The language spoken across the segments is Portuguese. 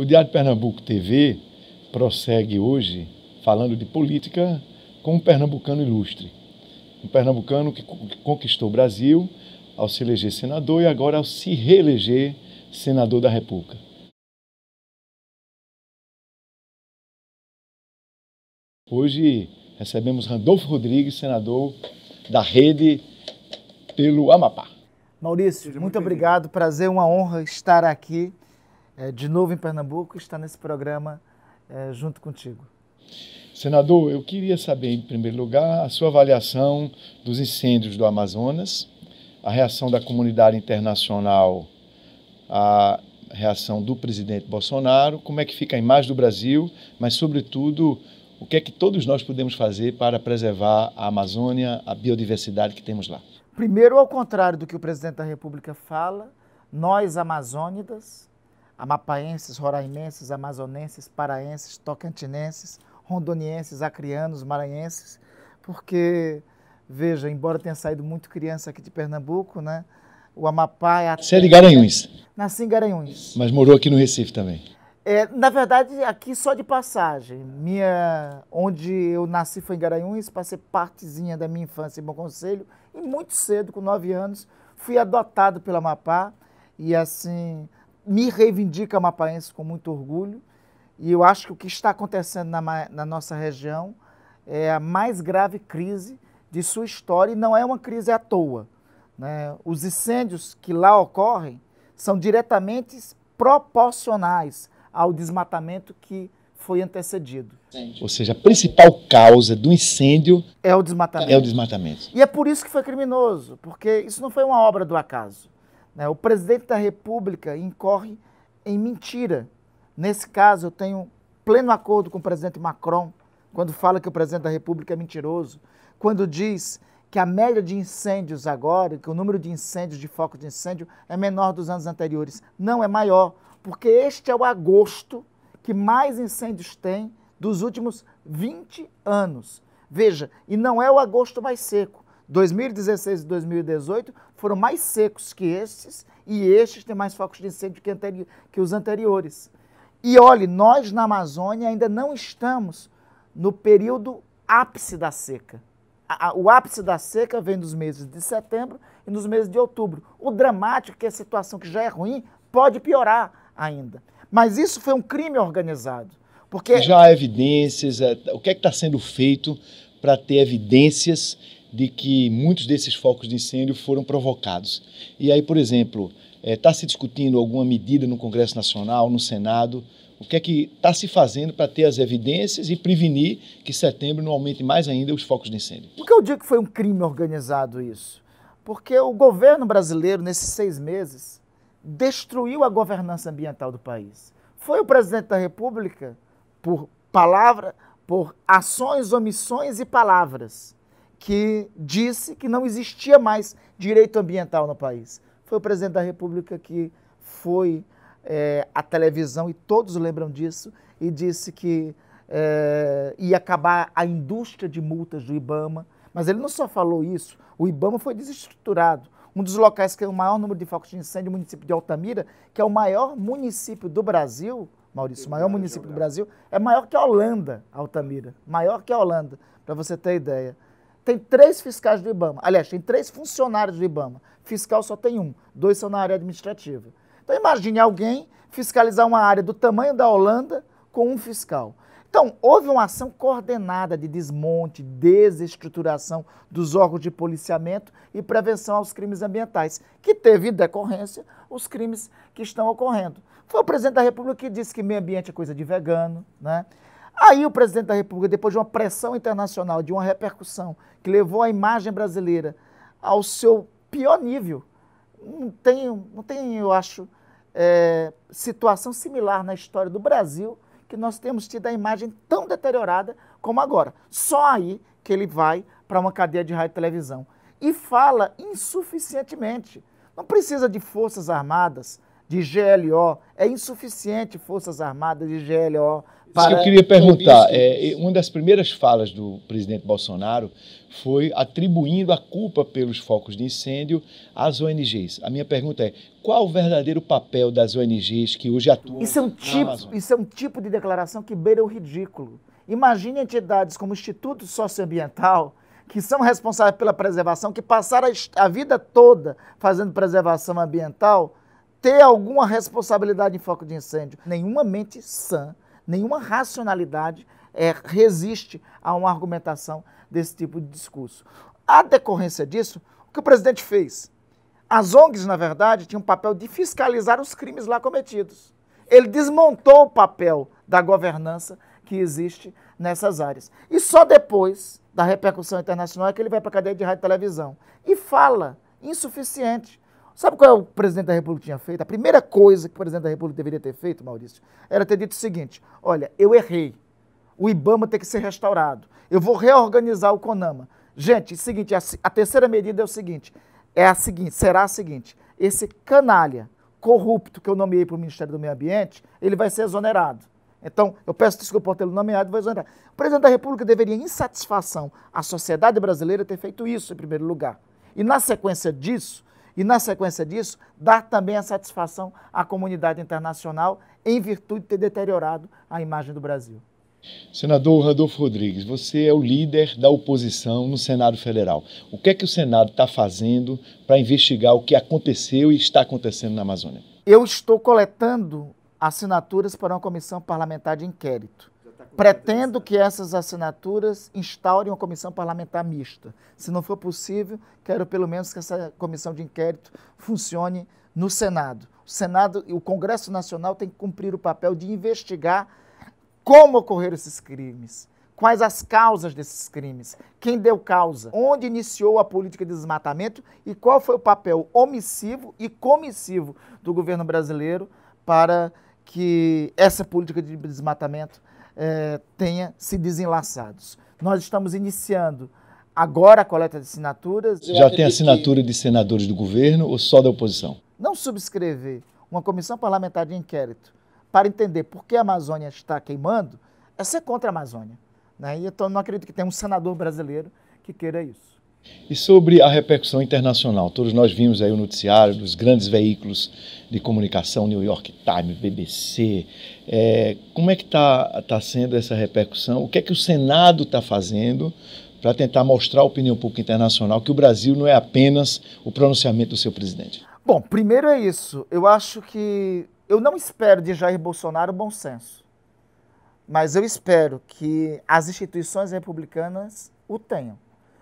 O Diário de Pernambuco TV prossegue hoje falando de política com um pernambucano ilustre. Um pernambucano que conquistou o Brasil ao se eleger senador e agora ao se reeleger senador da República. Hoje recebemos Randolfo Rodrigues, senador da Rede pelo Amapá. Maurício, muito, muito obrigado. Prazer, uma honra estar aqui é, de novo em Pernambuco está nesse programa é, junto contigo. Senador, eu queria saber, em primeiro lugar, a sua avaliação dos incêndios do Amazonas, a reação da comunidade internacional à reação do presidente Bolsonaro, como é que fica a imagem do Brasil, mas, sobretudo, o que é que todos nós podemos fazer para preservar a Amazônia, a biodiversidade que temos lá? Primeiro, ao contrário do que o presidente da República fala, nós amazônidas amapaenses, roraimenses, amazonenses, paraenses, tocantinenses, rondonienses, acrianos, maranhenses, porque, veja, embora tenha saído muito criança aqui de Pernambuco, né? O Amapá é a... Você é de Garanhuns? Nasci em Garanhuns. Mas morou aqui no Recife também? É, na verdade, aqui só de passagem. Minha, onde eu nasci foi em Garanhuns, passei partezinha da minha infância em Bom Conselho e muito cedo, com nove anos, fui adotado pelo Amapá e assim me reivindica Mapaense com muito orgulho e eu acho que o que está acontecendo na, na nossa região é a mais grave crise de sua história e não é uma crise à toa. Né? Os incêndios que lá ocorrem são diretamente proporcionais ao desmatamento que foi antecedido. Ou seja, a principal causa do incêndio é o desmatamento. É o desmatamento. E é por isso que foi criminoso, porque isso não foi uma obra do acaso. Né? O presidente da República incorre em mentira. Nesse caso, eu tenho pleno acordo com o presidente Macron, quando fala que o presidente da República é mentiroso, quando diz que a média de incêndios agora, que o número de incêndios, de foco de incêndio, é menor dos anos anteriores. Não, é maior, porque este é o agosto que mais incêndios tem dos últimos 20 anos. Veja, e não é o agosto mais seco, 2016 e 2018 foram mais secos que estes, e estes têm mais focos de incêndio que, anteri que os anteriores. E olhe, nós na Amazônia ainda não estamos no período ápice da seca. A, a, o ápice da seca vem nos meses de setembro e nos meses de outubro. O dramático é que a situação que já é ruim pode piorar ainda. Mas isso foi um crime organizado. Porque... Já há evidências, é, o que é que está sendo feito para ter evidências de que muitos desses focos de incêndio foram provocados. E aí, por exemplo, está eh, é, se discutindo alguma medida no Congresso Nacional, no Senado, o que é que está se fazendo para ter as evidências e prevenir que setembro não aumente mais ainda os focos de incêndio? Por que eu digo que foi um crime organizado isso? Porque o governo brasileiro, nesses seis meses, destruiu a governança ambiental do país. Foi o presidente da República, por palavra, por ações, omissões e palavras que disse que não existia mais direito ambiental no país. Foi o presidente da República que foi é, à televisão, e todos lembram disso, e disse que é, ia acabar a indústria de multas do Ibama. Mas ele não só falou isso, o Ibama foi desestruturado. Um dos locais que tem o maior número de focos de incêndio é o município de Altamira, que é o maior município do Brasil, Maurício, o maior município do Brasil, é maior que a Holanda, Altamira. Maior que a Holanda, para você ter ideia tem três fiscais do IBAMA. Aliás, tem três funcionários do IBAMA. Fiscal só tem um, dois são na área administrativa. Então imagine alguém fiscalizar uma área do tamanho da Holanda com um fiscal. Então, houve uma ação coordenada de desmonte, desestruturação dos órgãos de policiamento e prevenção aos crimes ambientais, que teve decorrência os crimes que estão ocorrendo. Foi o presidente da República que disse que meio ambiente é coisa de vegano, né? Aí o presidente da República, depois de uma pressão internacional, de uma repercussão que levou a imagem brasileira ao seu pior nível, não tem, não tem eu acho, é, situação similar na história do Brasil que nós temos tido a imagem tão deteriorada como agora. Só aí que ele vai para uma cadeia de rádio e televisão. E fala insuficientemente. Não precisa de Forças Armadas, de GLO. É insuficiente Forças Armadas, de GLO, para... Isso que eu queria perguntar. É, uma das primeiras falas do presidente Bolsonaro foi atribuindo a culpa pelos focos de incêndio às ONGs. A minha pergunta é: qual o verdadeiro papel das ONGs que hoje atuam? Isso é um tipo, isso é um tipo de declaração que beira o ridículo. Imagine entidades como o Instituto Socioambiental que são responsáveis pela preservação, que passaram a vida toda fazendo preservação ambiental, ter alguma responsabilidade em foco de incêndio. Nenhuma mente sã nenhuma racionalidade é, resiste a uma argumentação desse tipo de discurso. A decorrência disso, o que o presidente fez? As ONGs, na verdade, tinham o papel de fiscalizar os crimes lá cometidos. Ele desmontou o papel da governança que existe nessas áreas. E só depois da repercussão internacional é que ele vai para a cadeia de rádio e televisão. E fala, insuficiente, Sabe qual é o presidente da República tinha feito? A primeira coisa que o presidente da República deveria ter feito, Maurício, era ter dito o seguinte: olha, eu errei. O IBAMA tem que ser restaurado. Eu vou reorganizar o CONAMA. Gente, é o seguinte, é a, a terceira medida é o seguinte: é a seguinte, será a seguinte: esse canalha corrupto que eu nomeei para o Ministério do Meio Ambiente, ele vai ser exonerado. Então, eu peço desculpa por tê-lo nomeado, vou exonerar. O presidente da República deveria, em satisfação à sociedade brasileira, ter feito isso em primeiro lugar. E na sequência disso, e, na sequência disso, dar também a satisfação à comunidade internacional em virtude de ter deteriorado a imagem do Brasil. Senador Rodolfo Rodrigues, você é o líder da oposição no Senado Federal. O que é que o Senado está fazendo para investigar o que aconteceu e está acontecendo na Amazônia? Eu estou coletando assinaturas para uma comissão parlamentar de inquérito. Pretendo que essas assinaturas instaurem uma comissão parlamentar mista. Se não for possível, quero pelo menos que essa comissão de inquérito funcione no Senado. O Senado e o Congresso Nacional têm que cumprir o papel de investigar como ocorreram esses crimes, quais as causas desses crimes, quem deu causa, onde iniciou a política de desmatamento e qual foi o papel omissivo e comissivo do governo brasileiro para que essa política de desmatamento eh, tenha se desenlaçados. Nós estamos iniciando agora a coleta de assinaturas. Já tem assinatura de senadores do governo ou só da oposição? Não subscrever uma comissão parlamentar de inquérito para entender por que a Amazônia está queimando é ser contra a Amazônia. Né? E eu não acredito que tenha um senador brasileiro que queira isso. E sobre a repercussão internacional, todos nós vimos aí o noticiário dos grandes veículos de comunicação, New York Times, BBC. É, como é que está tá sendo essa repercussão? O que é que o Senado está fazendo para tentar mostrar à opinião pública internacional que o Brasil não é apenas o pronunciamento do seu presidente? Bom, primeiro é isso. Eu acho que eu não espero de Jair Bolsonaro bom senso, mas eu espero que as instituições republicanas o tenham.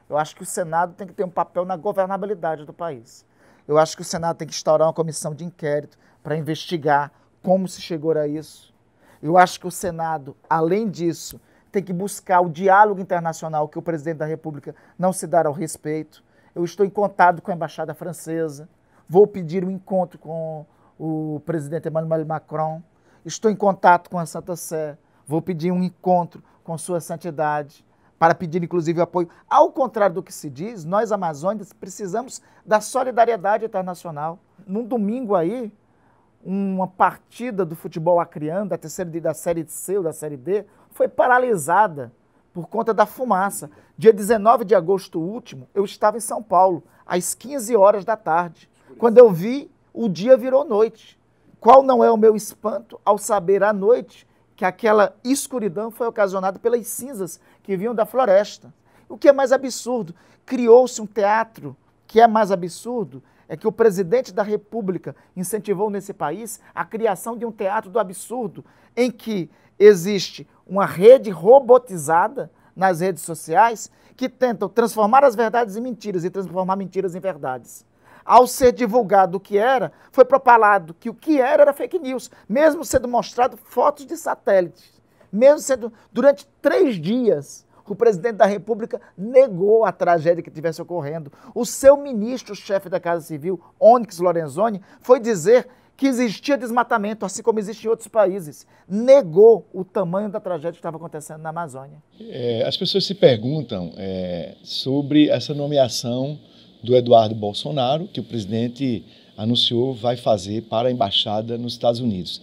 Eu acho que o Senado tem que ter um papel na governabilidade do país. Eu acho que o Senado tem que instaurar uma comissão de inquérito para investigar como se chegou a isso. Eu acho que o Senado, além disso, tem que buscar o diálogo internacional que o presidente da República não se dará ao respeito. Eu estou em contato com a embaixada francesa. Vou pedir um encontro com o presidente Emmanuel Macron. Estou em contato com a Santa Sé. Vou pedir um encontro com Sua Santidade para pedir inclusive apoio. Ao contrário do que se diz, nós amazônicos precisamos da solidariedade internacional. Num domingo aí, uma partida do futebol acreano da terceira da série C ou da série D, foi paralisada por conta da fumaça. Dia 19 de agosto último, eu estava em São Paulo, às 15 horas da tarde. Quando eu vi, o dia virou noite. Qual não é o meu espanto ao saber à noite que aquela escuridão foi ocasionada pelas cinzas que vinham da floresta. O que é mais absurdo? Criou-se um teatro que é mais absurdo é que o presidente da República incentivou nesse país a criação de um teatro do absurdo, em que existe uma rede robotizada nas redes sociais que tentam transformar as verdades em mentiras e transformar mentiras em verdades. Ao ser divulgado o que era, foi propalado que o que era era fake news, mesmo sendo mostrado fotos de satélites mesmo sendo durante três dias o presidente da República negou a tragédia que estivesse ocorrendo. O seu ministro-chefe da Casa Civil, Onyx Lorenzoni, foi dizer que existia desmatamento, assim como existe em outros países. Negou o tamanho da tragédia que estava acontecendo na Amazônia. É, as pessoas se perguntam é, sobre essa nomeação do Eduardo Bolsonaro, que o presidente anunciou vai fazer para a embaixada nos Estados Unidos.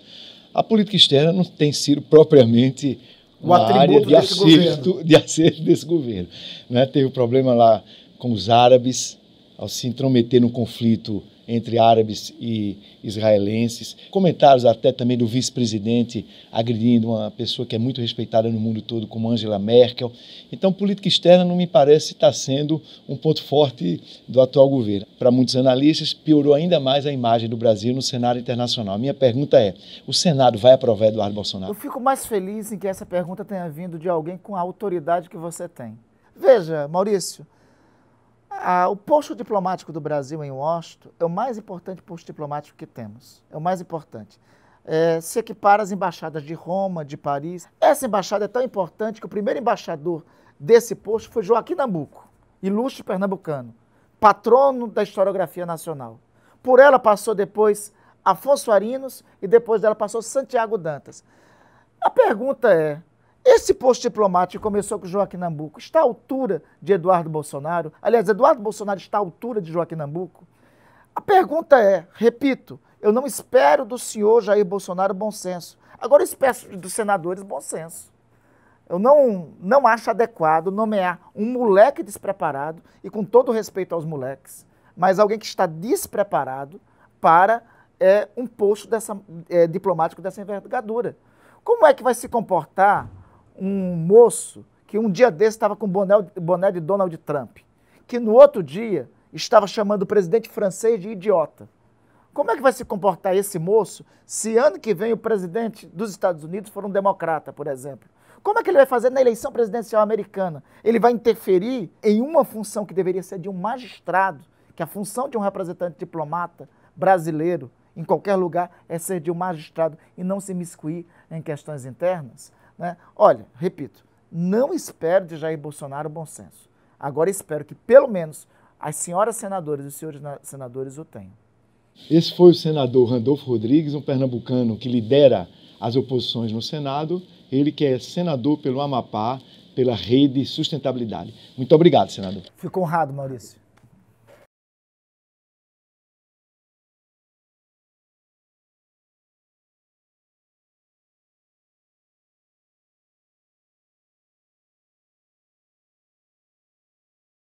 A política externa não tem sido propriamente uma área de acerto, de acerto desse governo. Né? Teve o um problema lá com os árabes, ao se intrometer no conflito entre árabes e israelenses, comentários até também do vice-presidente agredindo uma pessoa que é muito respeitada no mundo todo, como Angela Merkel. Então, política externa não me parece estar tá sendo um ponto forte do atual governo. Para muitos analistas, piorou ainda mais a imagem do Brasil no cenário internacional. minha pergunta é: o Senado vai aprovar Eduardo Bolsonaro? Eu fico mais feliz em que essa pergunta tenha vindo de alguém com a autoridade que você tem. Veja, Maurício, o posto diplomático do Brasil em Washington é o mais importante posto diplomático que temos. É o mais importante. É, se equipara às embaixadas de Roma, de Paris. Essa embaixada é tão importante que o primeiro embaixador desse posto foi Joaquim Nabuco, ilustre pernambucano, patrono da historiografia nacional. Por ela passou depois Afonso Arinos e depois dela passou Santiago Dantas. A pergunta é: esse posto diplomático começou com Joaquim Nabuco. Está à altura de Eduardo Bolsonaro? Aliás, Eduardo Bolsonaro está à altura de Joaquim Nabuco? A pergunta é, repito, eu não espero do senhor Jair Bolsonaro bom senso. Agora eu espero dos senadores bom senso. Eu não, não acho adequado nomear um moleque despreparado, e com todo respeito aos moleques, mas alguém que está despreparado para é, um posto dessa, é, diplomático dessa envergadura. Como é que vai se comportar um moço que um dia desse estava com boné, boné de Donald Trump, que no outro dia estava chamando o presidente francês de idiota. Como é que vai se comportar esse moço se ano que vem o presidente dos Estados Unidos for um democrata, por exemplo? Como é que ele vai fazer na eleição presidencial americana? Ele vai interferir em uma função que deveria ser de um magistrado, que a função de um representante diplomata brasileiro em qualquer lugar é ser de um magistrado e não se miscuir em questões internas? Né? Olha, repito, não espero de Jair Bolsonaro bom senso. Agora espero que pelo menos as senhoras senadoras e os senhores senadores o tenham. Esse foi o senador Randolfo Rodrigues, um pernambucano que lidera as oposições no Senado. Ele que é senador pelo Amapá, pela Rede Sustentabilidade. Muito obrigado, senador. Fico honrado, Maurício.